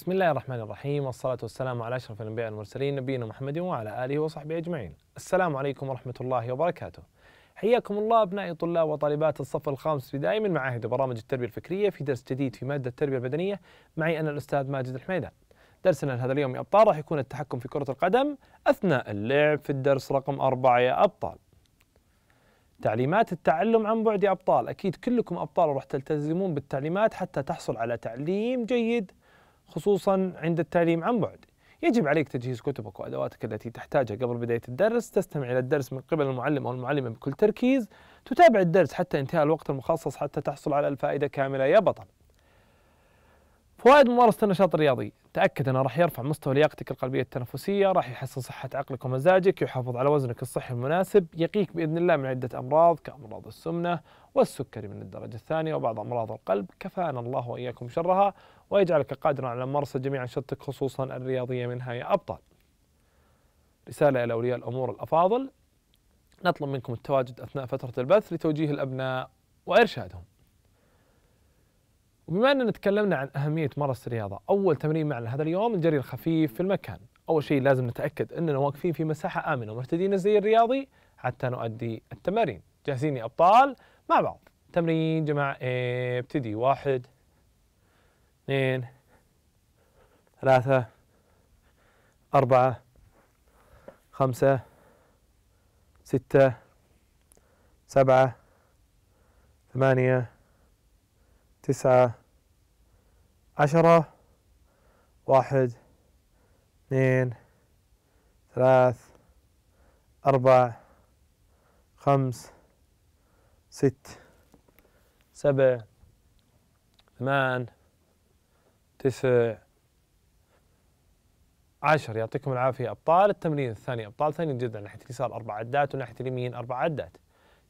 بسم الله الرحمن الرحيم والصلاة والسلام على أشرف الأنبياء والمرسلين نبينا محمد وعلى آله وصحبه أجمعين السلام عليكم ورحمة الله وبركاته حياكم الله أبنائي طلاب وطالبات الصف الخامس ابتدائي من معاهد برامج التربية الفكرية في درس جديد في مادة التربية البدنية معي أنا الأستاذ ماجد الحميدان درسنا لهذا اليوم يا أبطال راح يكون التحكم في كرة القدم أثناء اللعب في الدرس رقم أربعة يا أبطال تعليمات التعلم عن بعد يا أبطال أكيد كلكم أبطال وراح تلتزمون بالتعليمات حتى تحصل على تعليم جيد خصوصا عند التعليم عن بعد يجب عليك تجهيز كتبك وأدواتك التي تحتاجها قبل بداية الدرس تستمع إلى الدرس من قبل المعلم أو المعلمة بكل تركيز تتابع الدرس حتى انتهاء الوقت المخصص حتى تحصل على الفائدة كاملة يا بطل فوائد ممارسة النشاط الرياضي تأكد أنه راح يرفع مستوى لياقتك القلبية التنفسية راح يحسن صحة عقلك ومزاجك يحافظ على وزنك الصحي المناسب يقيك بإذن الله من عدة أمراض كأمراض السمنة والسكري من الدرجة الثانية وبعض أمراض القلب كفانا الله وإياكم شرها ويجعلك قادرا على ممارسة جميع أنشطتك خصوصا الرياضية منها يا أبطال رسالة إلى أولياء الأمور الأفاضل نطلب منكم التواجد أثناء فترة البث لتوجيه الأبناء وإرشادهم وبما أننا تكلمنا عن أهمية ممارسة الرياضة أول تمرين معنا هذا اليوم الجري الخفيف في المكان أول شيء لازم نتأكد أننا واقفين في مساحة آمنة ومرتدين الزي الرياضي حتى نؤدي التمارين جاهزين يا أبطال مع بعض تمرين جماعة إيه، ابتدي واحد اثنين ثلاثة أربعة خمسة ستة سبعة ثمانية تسعة عشرة واحد اثنين ثلاث أربع خمس ست سبع ثمان تسع عشر يعطيكم العافية أبطال التمرين الثاني أبطال ثاني جدا ناحية اليسار أربع عدات وناحية اليمين أربع عدات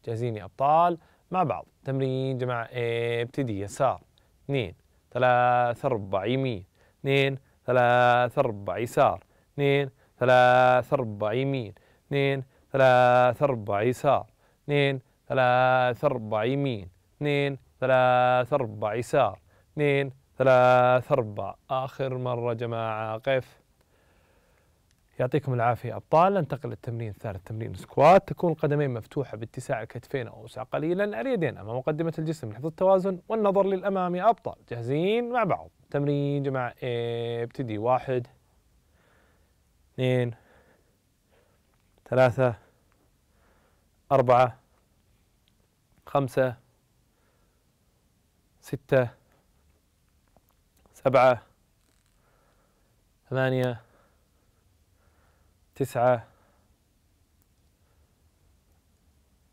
جاهزين يا أبطال مع بعض تمرين جماعة ابتدي يسار اثنين ثلاثة أربع يمين اثنين ثلاثة أربع يسار اثنين ثلاثة أربع يمين اثنين ثلاثة أربع يسار اثنين ثلاثة أربع يمين اثنين ثلاثة أربع يسار اثنين ثلاثة أربع آخر مرة جماعة قف يعطيكم العافية أبطال ننتقل للتمرين الثالث تمرين سكوات تكون القدمين مفتوحة باتساع الكتفين أو أوسع قليلا اليدين أمام مقدمة الجسم لحفظ التوازن والنظر للأمام يا أبطال جاهزين مع بعض تمرين جماعة ابتدي واحد اثنين ثلاثة أربعة خمسة ستة سبعة ثمانية تسعة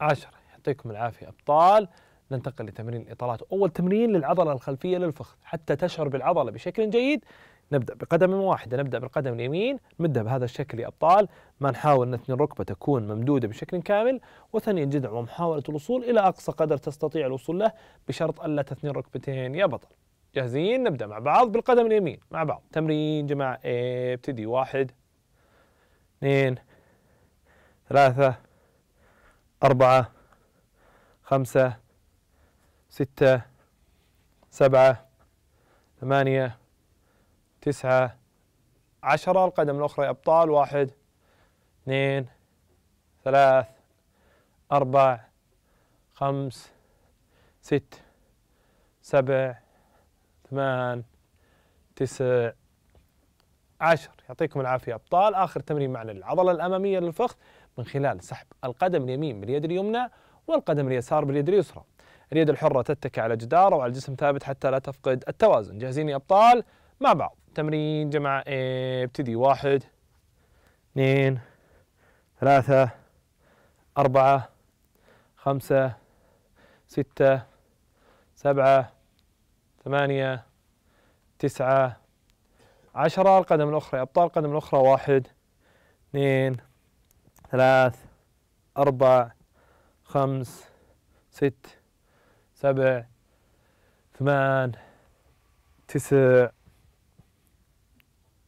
عشرة يعطيكم العافية أبطال ننتقل لتمرين الإطالات أول تمرين للعضلة الخلفية للفخذ حتى تشعر بالعضلة بشكل جيد نبدأ بقدم واحدة نبدأ بالقدم اليمين نبدأ بهذا الشكل يا أبطال ما نحاول نثني الركبة تكون ممدودة بشكل كامل وثني الجذع ومحاولة الوصول إلى أقصى قدر تستطيع الوصول له بشرط ألا تثني الركبتين يا بطل جاهزين نبدأ مع بعض بالقدم اليمين مع بعض تمرين جماعة إيه، ابتدي واحد اثنين ثلاثة أربعة خمسة ستة سبعة ثمانية تسعة عشرة القدم الأخرى يا أبطال واحد اثنين ثلاث أربع خمس ست سبع ثمان تسع عشر يعطيكم العافية أبطال آخر تمرين معنا للعضلة الأمامية للفخذ من خلال سحب القدم اليمين باليد اليمنى والقدم اليسار باليد اليسرى اليد الحرة تتكئ على جدار وعلى الجسم ثابت حتى لا تفقد التوازن جاهزين يا أبطال مع بعض تمرين جمع إيه، ابتدي واحد اثنين ثلاثة أربعة خمسة ستة سبعة ثمانية تسعة عشرة القدم الأخرى أبطال القدم الأخرى واحد اثنين ثلاث أربع خمس ست سبع ثمان تسع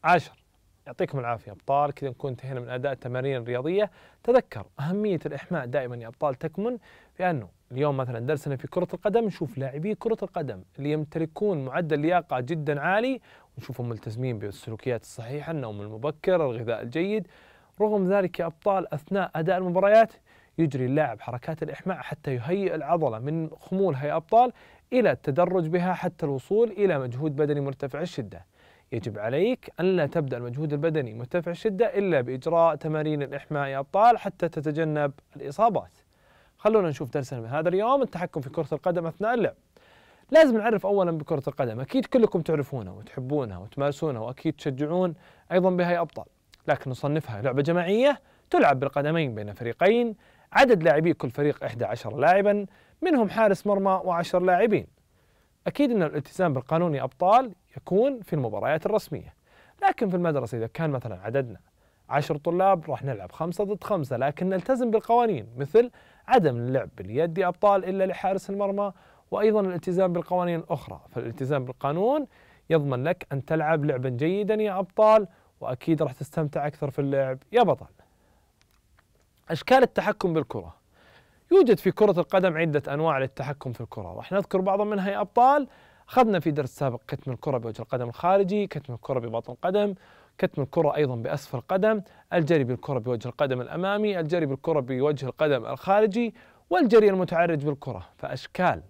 عشر يعطيكم العافية أبطال كذا نكون انتهينا من أداء التمارين الرياضية تذكر أهمية الإحماء دائما يا أبطال تكمن في أنه اليوم مثلا درسنا في كرة القدم نشوف لاعبي كرة القدم اللي يمتلكون معدل لياقة جدا عالي نشوفهم ملتزمين بالسلوكيات الصحيحة النوم المبكر الغذاء الجيد رغم ذلك يا أبطال أثناء أداء المباريات يجري اللاعب حركات الإحماء حتى يهيئ العضلة من خمولها يا أبطال إلى التدرج بها حتى الوصول إلى مجهود بدني مرتفع الشدة يجب عليك أن لا تبدأ المجهود البدني مرتفع الشدة إلا بإجراء تمارين الإحماء يا أبطال حتى تتجنب الإصابات خلونا نشوف درسنا من هذا اليوم التحكم في كرة القدم أثناء اللعب لازم نعرف اولا بكره القدم اكيد كلكم تعرفونها وتحبونها وتمارسونها واكيد تشجعون ايضا بهاي ابطال لكن نصنفها لعبه جماعيه تلعب بالقدمين بين فريقين عدد لاعبي كل فريق 11 لاعبا منهم حارس مرمى و10 لاعبين اكيد ان الالتزام بالقانون يا ابطال يكون في المباريات الرسميه لكن في المدرسه اذا كان مثلا عددنا 10 طلاب راح نلعب خمسة ضد خمسة لكن نلتزم بالقوانين مثل عدم اللعب باليد أبطال إلا لحارس المرمى وأيضا الالتزام بالقوانين الأخرى فالالتزام بالقانون يضمن لك أن تلعب لعبا جيدا يا أبطال وأكيد راح تستمتع أكثر في اللعب يا بطل أشكال التحكم بالكرة يوجد في كرة القدم عدة أنواع للتحكم في الكرة راح نذكر بعضا منها يا أبطال أخذنا في درس سابق كتم الكرة بوجه القدم الخارجي كتم الكرة بباطن القدم كتم الكرة أيضا بأسفل القدم الجري بالكرة بوجه القدم الأمامي الجري بالكرة بوجه القدم الخارجي والجري المتعرج بالكرة فأشكال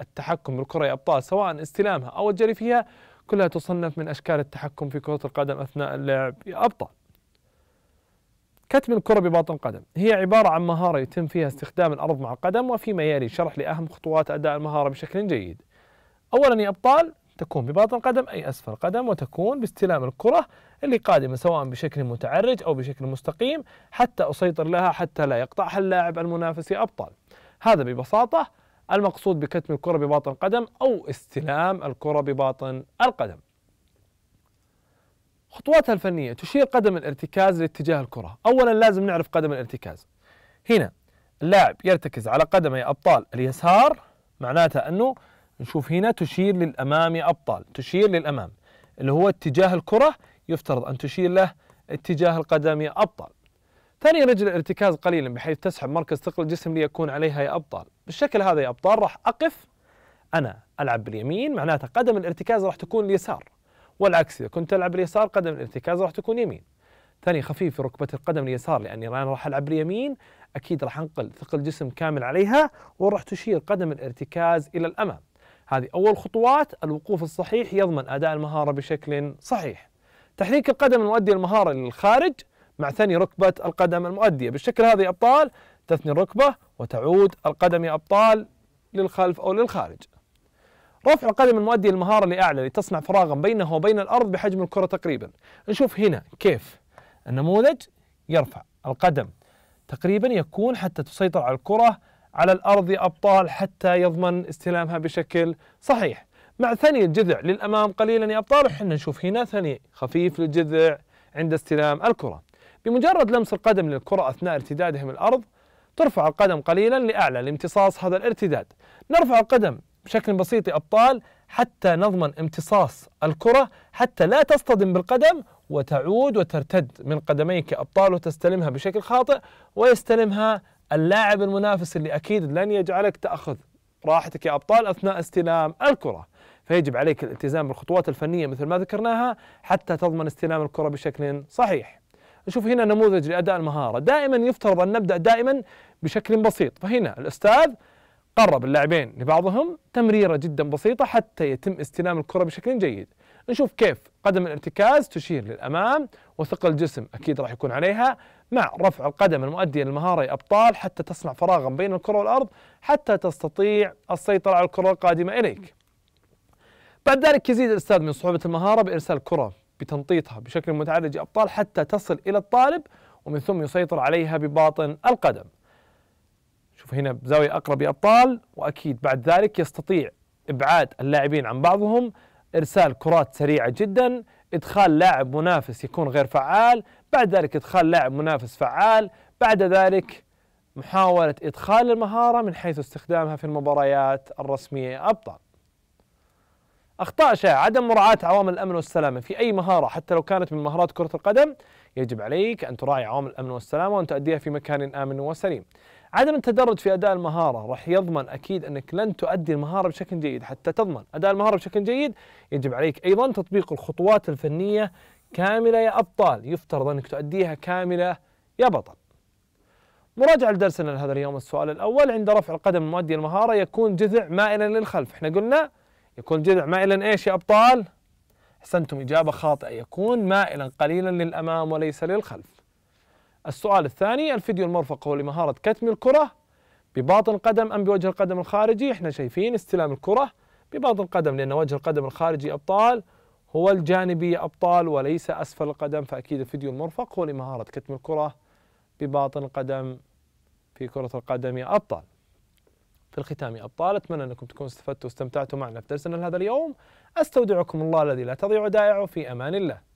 التحكم بالكرة يا أبطال سواء استلامها أو الجري فيها كلها تصنف من أشكال التحكم في كرة القدم أثناء اللعب يا أبطال كتم الكرة بباطن القدم هي عبارة عن مهارة يتم فيها استخدام الأرض مع القدم وفيما يلي شرح لأهم خطوات أداء المهارة بشكل جيد أولا يا أبطال تكون بباطن القدم أي أسفل القدم وتكون باستلام الكرة اللي قادمة سواء بشكل متعرج أو بشكل مستقيم حتى أسيطر لها حتى لا يقطعها اللاعب المنافس يا أبطال هذا ببساطة المقصود بكتم الكرة بباطن القدم أو استلام الكرة بباطن القدم خطواتها الفنية تشير قدم الارتكاز لاتجاه الكرة أولا لازم نعرف قدم الارتكاز هنا اللاعب يرتكز على قدمي أبطال اليسار معناتها أنه نشوف هنا تشير للأمام يا أبطال تشير للأمام اللي هو اتجاه الكرة يفترض أن تشير له اتجاه القدم يا أبطال ثاني رجل الارتكاز قليلا بحيث تسحب مركز ثقل الجسم ليكون عليها يا أبطال بالشكل هذا يا أبطال راح أقف أنا ألعب باليمين معناته قدم الارتكاز راح تكون اليسار والعكس إذا كنت ألعب اليسار قدم الارتكاز راح تكون يمين ثاني خفيف في ركبة القدم اليسار لأني أنا راح ألعب باليمين أكيد راح أنقل ثقل جسم كامل عليها وراح تشير قدم الارتكاز إلى الأمام هذه أول خطوات الوقوف الصحيح يضمن أداء المهارة بشكل صحيح تحريك القدم المؤدي المهارة للخارج مع ثاني ركبة القدم المؤدية بالشكل هذا يا أبطال تثني الركبة وتعود القدم يا أبطال للخلف أو للخارج رفع القدم المؤدي للمهارة لأعلى لتصنع فراغا بينه وبين الأرض بحجم الكرة تقريبا نشوف هنا كيف النموذج يرفع القدم تقريبا يكون حتى تسيطر على الكرة على الأرض يا أبطال حتى يضمن استلامها بشكل صحيح مع ثني الجذع للأمام قليلا يا أبطال وحنا نشوف هنا ثني خفيف للجذع عند استلام الكرة بمجرد لمس القدم للكرة أثناء ارتدادهم الأرض ترفع القدم قليلا لأعلى لامتصاص هذا الارتداد نرفع القدم بشكل بسيط يا أبطال حتى نضمن امتصاص الكرة حتى لا تصطدم بالقدم وتعود وترتد من قدميك أبطال وتستلمها بشكل خاطئ ويستلمها اللاعب المنافس اللي أكيد لن يجعلك تأخذ راحتك يا أبطال أثناء استلام الكرة فيجب عليك الالتزام بالخطوات الفنية مثل ما ذكرناها حتى تضمن استلام الكرة بشكل صحيح نشوف هنا نموذج لأداء المهارة دائما يفترض أن نبدأ دائما بشكل بسيط فهنا الأستاذ قرب اللاعبين لبعضهم تمريرة جدا بسيطة حتى يتم استلام الكرة بشكل جيد نشوف كيف قدم الارتكاز تشير للأمام وثقل الجسم أكيد راح يكون عليها مع رفع القدم المؤدية للمهارة يا أبطال حتى تصنع فراغا بين الكرة والأرض حتى تستطيع السيطرة على الكرة القادمة إليك بعد ذلك يزيد الأستاذ من صعوبة المهارة بإرسال كرة بتنطيطها بشكل متعرج يا أبطال حتى تصل إلى الطالب ومن ثم يسيطر عليها بباطن القدم شوف هنا بزاوية أقرب لأبطال وأكيد بعد ذلك يستطيع إبعاد اللاعبين عن بعضهم إرسال كرات سريعة جدا إدخال لاعب منافس يكون غير فعال بعد ذلك إدخال لاعب منافس فعال بعد ذلك محاولة إدخال المهارة من حيث استخدامها في المباريات الرسمية أبطال أخطاء شائعة عدم مراعاة عوامل الأمن والسلامة في أي مهارة حتى لو كانت من مهارات كرة القدم يجب عليك أن تراعي عوامل الأمن والسلامة وأن تؤديها في مكان آمن وسليم عدم التدرج في اداء المهاره راح يضمن اكيد انك لن تؤدي المهاره بشكل جيد حتى تضمن اداء المهاره بشكل جيد يجب عليك ايضا تطبيق الخطوات الفنيه كامله يا ابطال يفترض انك تؤديها كامله يا بطل مراجعة لدرسنا لهذا اليوم السؤال الأول عند رفع القدم المؤدي المهارة يكون جذع مائلا للخلف احنا قلنا يكون جذع مائلا ايش يا أبطال؟ أحسنتم إجابة خاطئة يكون مائلا قليلا للأمام وليس للخلف السؤال الثاني الفيديو المرفق هو لمهارة كتم الكرة بباطن القدم أم بوجه القدم الخارجي احنا شايفين استلام الكرة بباطن القدم لأن وجه القدم الخارجي أبطال هو الجانبي أبطال وليس أسفل القدم فأكيد الفيديو المرفق هو لمهارة كتم الكرة بباطن القدم في كرة القدم يا أبطال في الختام يا أبطال أتمنى أنكم تكونوا استفدتوا واستمتعتوا معنا في درسنا لهذا اليوم أستودعكم الله الذي لا تضيع ودائعه في أمان الله